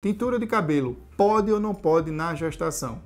Tintura de cabelo pode ou não pode na gestação?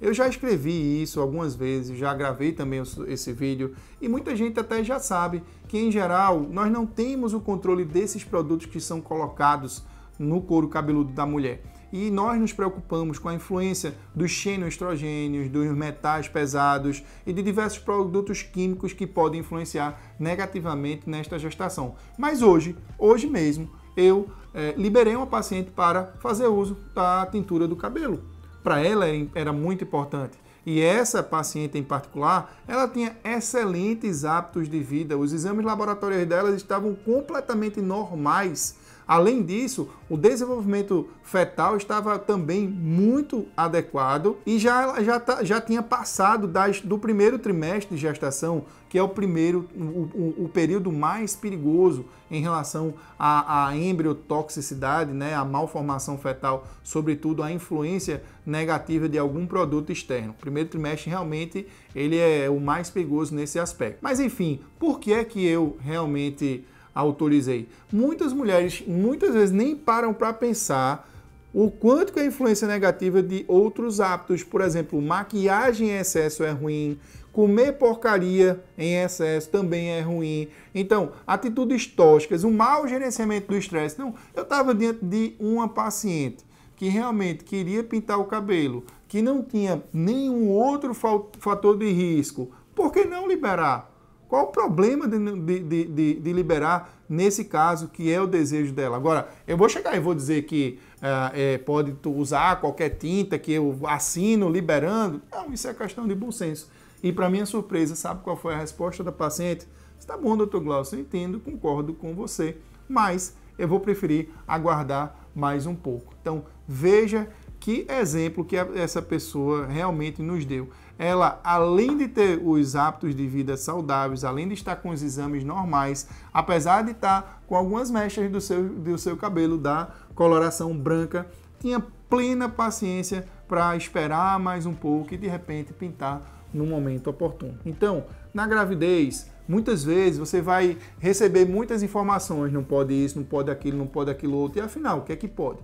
Eu já escrevi isso algumas vezes, já gravei também esse vídeo e muita gente até já sabe que, em geral, nós não temos o controle desses produtos que são colocados no couro cabeludo da mulher. E nós nos preocupamos com a influência dos xenoestrogênios, dos metais pesados e de diversos produtos químicos que podem influenciar negativamente nesta gestação. Mas hoje, hoje mesmo, eu é, liberei uma paciente para fazer uso da tintura do cabelo. Para ela é era muito importante. E essa paciente em particular, ela tinha excelentes hábitos de vida. Os exames laboratoriais dela estavam completamente normais Além disso, o desenvolvimento fetal estava também muito adequado e já, já, tá, já tinha passado das, do primeiro trimestre de gestação, que é o primeiro, o, o, o período mais perigoso em relação à, à embriotoxicidade, né, a malformação fetal, sobretudo a influência negativa de algum produto externo. O primeiro trimestre realmente ele é o mais perigoso nesse aspecto. Mas enfim, por que é que eu realmente autorizei. Muitas mulheres, muitas vezes, nem param para pensar o quanto que a influência negativa de outros hábitos, por exemplo, maquiagem em excesso é ruim, comer porcaria em excesso também é ruim. Então, atitudes tóxicas, o mau gerenciamento do estresse. Não, eu estava diante de uma paciente que realmente queria pintar o cabelo, que não tinha nenhum outro fator de risco. Por que não liberar? Qual o problema de, de, de, de, liberar nesse caso que é o desejo dela? Agora, eu vou chegar e vou dizer que uh, é, pode usar qualquer tinta que eu assino liberando. Não, isso é questão de bom senso. E para minha surpresa, sabe qual foi a resposta da paciente? Está bom, doutor Glaucio, eu entendo, concordo com você, mas eu vou preferir aguardar mais um pouco. Então, veja que exemplo que essa pessoa realmente nos deu. Ela, além de ter os hábitos de vida saudáveis, além de estar com os exames normais, apesar de estar com algumas mechas do seu, do seu cabelo da coloração branca, tinha plena paciência para esperar mais um pouco e de repente pintar no momento oportuno. Então, na gravidez, muitas vezes você vai receber muitas informações, não pode isso, não pode aquilo, não pode aquilo outro, e afinal, o que é que pode?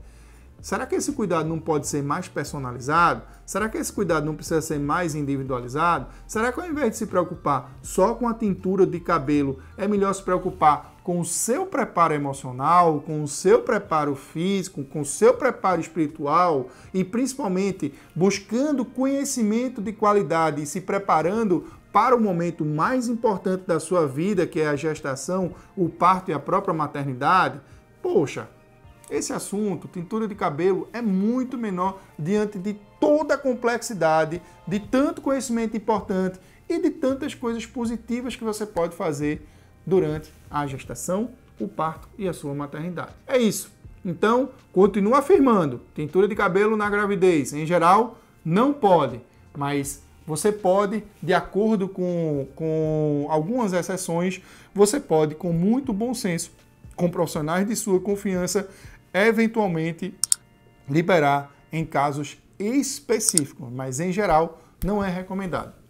Será que esse cuidado não pode ser mais personalizado? Será que esse cuidado não precisa ser mais individualizado? Será que ao invés de se preocupar só com a tintura de cabelo, é melhor se preocupar com o seu preparo emocional, com o seu preparo físico, com o seu preparo espiritual e principalmente buscando conhecimento de qualidade e se preparando para o momento mais importante da sua vida, que é a gestação, o parto e a própria maternidade? Poxa, esse assunto, tintura de cabelo, é muito menor diante de toda a complexidade, de tanto conhecimento importante e de tantas coisas positivas que você pode fazer durante a gestação, o parto e a sua maternidade. É isso. Então, continua afirmando, tintura de cabelo na gravidez, em geral, não pode, mas você pode, de acordo com, com algumas exceções, você pode, com muito bom senso, com profissionais de sua confiança, eventualmente liberar em casos específicos, mas em geral não é recomendado.